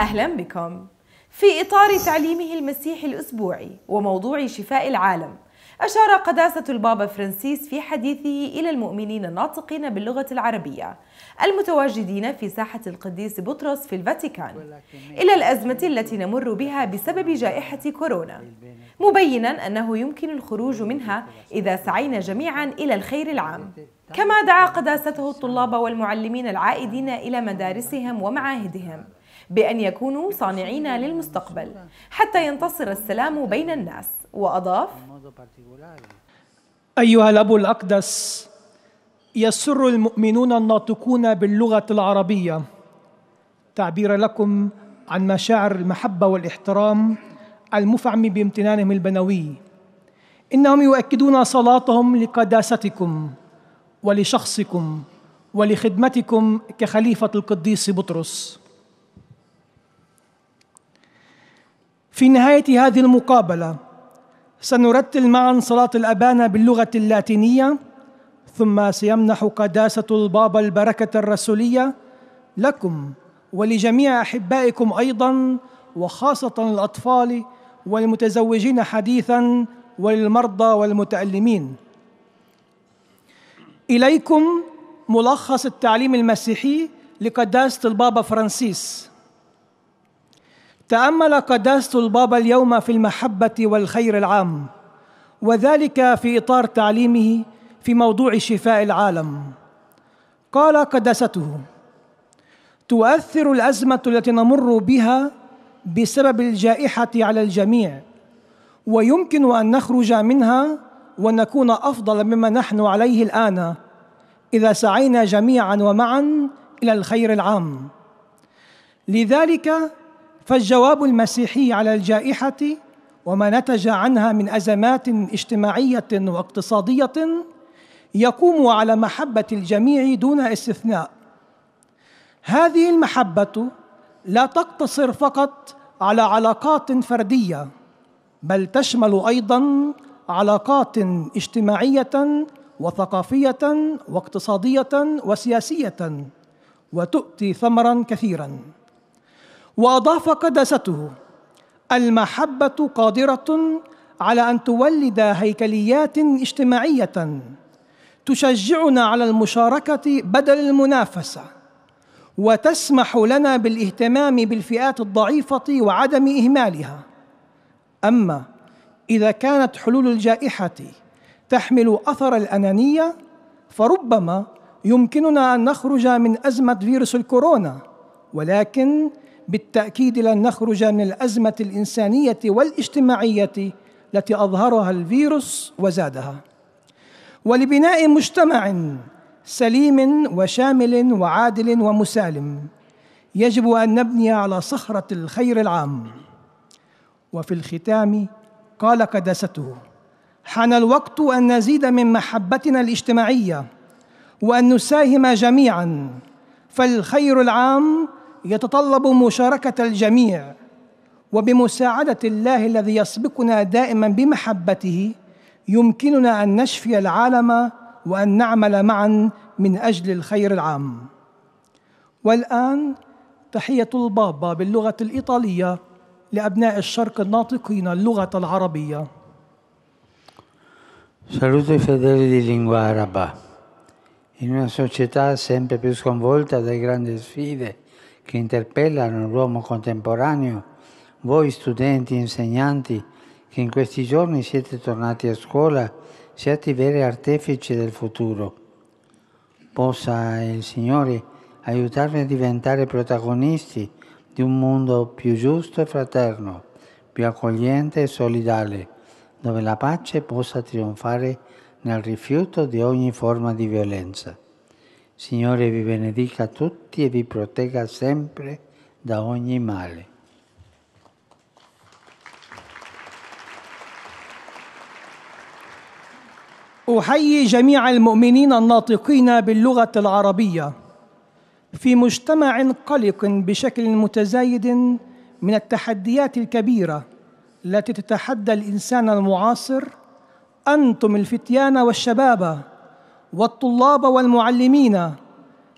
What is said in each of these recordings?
أهلا بكم في إطار تعليمه المسيحي الأسبوعي وموضوع شفاء العالم أشار قداسة البابا فرانسيس في حديثه إلى المؤمنين الناطقين باللغة العربية المتواجدين في ساحة القديس بطرس في الفاتيكان إلى الأزمة التي نمر بها بسبب جائحة كورونا مبينا أنه يمكن الخروج منها إذا سعينا جميعا إلى الخير العام كما دعا قداسته الطلاب والمعلمين العائدين إلى مدارسهم ومعاهدهم بأن يكونوا صانعين للمستقبل حتى ينتصر السلام بين الناس وأضاف أيها الأب الأقدس يسر المؤمنون الناطقون باللغة العربية تعبير لكم عن مشاعر المحبة والاحترام المفعم بامتنانهم البنوي إنهم يؤكدون صلاتهم لقداستكم ولشخصكم ولخدمتكم كخليفة القديس بطرس في نهاية هذه المقابلة سنرتل معا صلاة الأبانة باللغة اللاتينية ثم سيمنح قداسة البابا البركة الرسولية لكم ولجميع أحبائكم أيضا وخاصة الأطفال والمتزوجين حديثا وللمرضى والمتألمين إليكم ملخص التعليم المسيحي لقداسة البابا فرانسيس تامل قداسه البابا اليوم في المحبه والخير العام وذلك في اطار تعليمه في موضوع شفاء العالم قال قداسته تؤثر الازمه التي نمر بها بسبب الجائحه على الجميع ويمكن ان نخرج منها ونكون افضل مما نحن عليه الان اذا سعينا جميعا ومعا الى الخير العام لذلك فالجواب المسيحي على الجائحة وما نتج عنها من أزمات اجتماعية واقتصادية يقوم على محبة الجميع دون استثناء. هذه المحبة لا تقتصر فقط على علاقات فردية بل تشمل أيضا علاقات اجتماعية وثقافية واقتصادية وسياسية وتؤتي ثمرا كثيرا واضاف قدسته المحبه قادره على ان تولد هيكليات اجتماعيه تشجعنا على المشاركه بدل المنافسه وتسمح لنا بالاهتمام بالفئات الضعيفه وعدم اهمالها اما اذا كانت حلول الجائحه تحمل اثر الانانيه فربما يمكننا ان نخرج من ازمه فيروس الكورونا ولكن بالتأكيد لن نخرج من الأزمة الإنسانية والاجتماعية التي أظهرها الفيروس وزادها ولبناء مجتمع سليم وشامل وعادل ومسالم يجب أن نبني على صخرة الخير العام وفي الختام قال قداسته حان الوقت أن نزيد من محبتنا الاجتماعية وأن نساهم جميعا فالخير العام يتطلب مشاركة الجميع وبمساعدة الله الذي يسبقنا دائما بمحبته يمكننا أن نشفي العالم وأن نعمل معا من أجل الخير العام والآن تحية البابا باللغة الإيطالية لأبناء الشرق الناطقين اللغة العربية Saluto i fedeli di lingua araba. In una società sempre più sconvolta dai grandi sfide che interpellano l'uomo contemporaneo, voi studenti e insegnanti che in questi giorni siete tornati a scuola, siate veri artefici del futuro. Possa il Signore aiutarvi a diventare protagonisti di un mondo più giusto e fraterno, più accogliente e solidale, dove la pace possa trionfare nel rifiuto di ogni forma di violenza. Signore vi benedica tutti e vi protegga sempre da ogni male. أحيي جميع المؤمنين الناطقين باللغة العربية في مجتمع قلق بشكل متزايد من التحديات الكبيرة التي تتحدى الإنسان المعاصر أنتم الفتيان والشباب والطلاب والمعلمين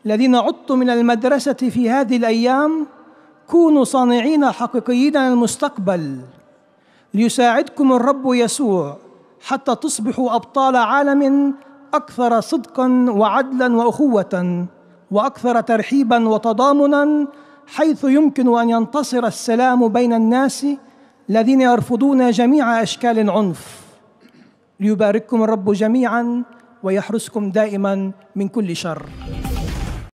الذين عدتم من المدرسة في هذه الأيام كونوا صانعين حقيقيين للمستقبل ليساعدكم الرب يسوع حتى تصبحوا أبطال عالم أكثر صدقا وعدلا وأخوة وأكثر ترحيبا وتضامنا حيث يمكن أن ينتصر السلام بين الناس الذين يرفضون جميع أشكال العنف ليبارككم الرب جميعا ويحرسكم دائما من كل شر